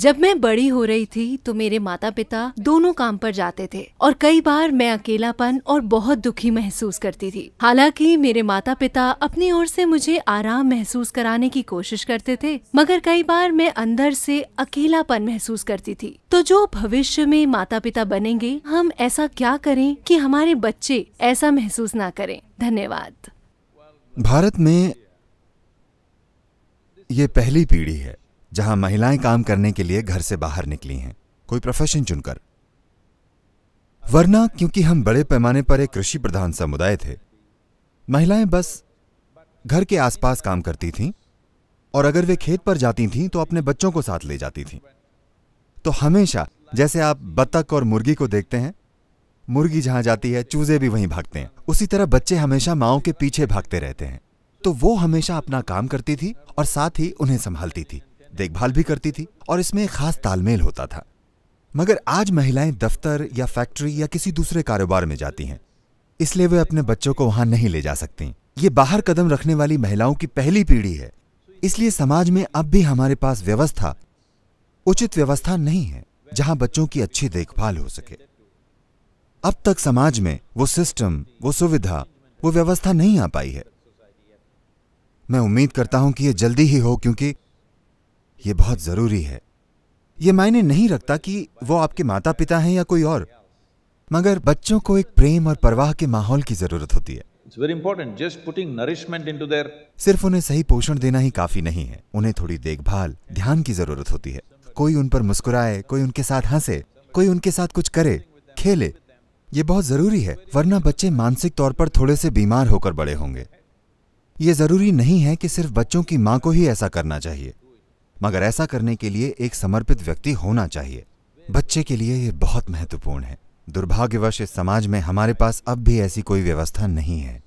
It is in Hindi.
जब मैं बड़ी हो रही थी तो मेरे माता पिता दोनों काम पर जाते थे और कई बार मैं अकेलापन और बहुत दुखी महसूस करती थी हालांकि मेरे माता पिता अपनी ओर से मुझे आराम महसूस कराने की कोशिश करते थे मगर कई बार मैं अंदर से अकेलापन महसूस करती थी तो जो भविष्य में माता पिता बनेंगे हम ऐसा क्या करें कि हमारे बच्चे ऐसा महसूस ना करें धन्यवाद भारत में ये पहली पीढ़ी है जहां महिलाएं काम करने के लिए घर से बाहर निकली हैं कोई प्रोफेशन चुनकर वरना क्योंकि हम बड़े पैमाने पर एक कृषि प्रधान समुदाय थे महिलाएं बस घर के आसपास काम करती थीं और अगर वे खेत पर जाती थीं तो अपने बच्चों को साथ ले जाती थीं तो हमेशा जैसे आप बतख और मुर्गी को देखते हैं मुर्गी जहां जाती है चूजे भी वहीं भागते हैं उसी तरह बच्चे हमेशा माओ के पीछे भागते रहते हैं तो वो हमेशा अपना काम करती थी और साथ ही उन्हें संभालती थी देखभाल भी करती थी और इसमें खास तालमेल होता था मगर आज महिलाएं दफ्तर या फैक्ट्री या किसी दूसरे कारोबार में जाती हैं इसलिए वे अपने बच्चों को वहां नहीं ले जा सकती ये बाहर कदम रखने वाली महिलाओं की पहली पीढ़ी है इसलिए समाज में अब भी हमारे पास व्यवस्था उचित व्यवस्था नहीं है जहां बच्चों की अच्छी देखभाल हो सके अब तक समाज में वो सिस्टम वो सुविधा वो व्यवस्था नहीं आ पाई है मैं उम्मीद करता हूं कि यह जल्दी ही हो क्योंकि ये बहुत ज़रूरी है ये मायने नहीं रखता कि वो आपके माता पिता हैं या कोई और मगर बच्चों को एक प्रेम और परवाह के माहौल की ज़रूरत होती है सिर्फ उन्हें सही पोषण देना ही काफी नहीं है उन्हें थोड़ी देखभाल ध्यान की जरूरत होती है कोई उन पर मुस्कुराए कोई उनके साथ हंसे कोई उनके साथ कुछ करे खेले ये बहुत जरूरी है वरना बच्चे मानसिक तौर पर थोड़े से बीमार होकर बड़े होंगे ये जरूरी नहीं है कि सिर्फ बच्चों की माँ को ही ऐसा करना चाहिए मगर ऐसा करने के लिए एक समर्पित व्यक्ति होना चाहिए बच्चे के लिए ये बहुत महत्वपूर्ण है दुर्भाग्यवश इस समाज में हमारे पास अब भी ऐसी कोई व्यवस्था नहीं है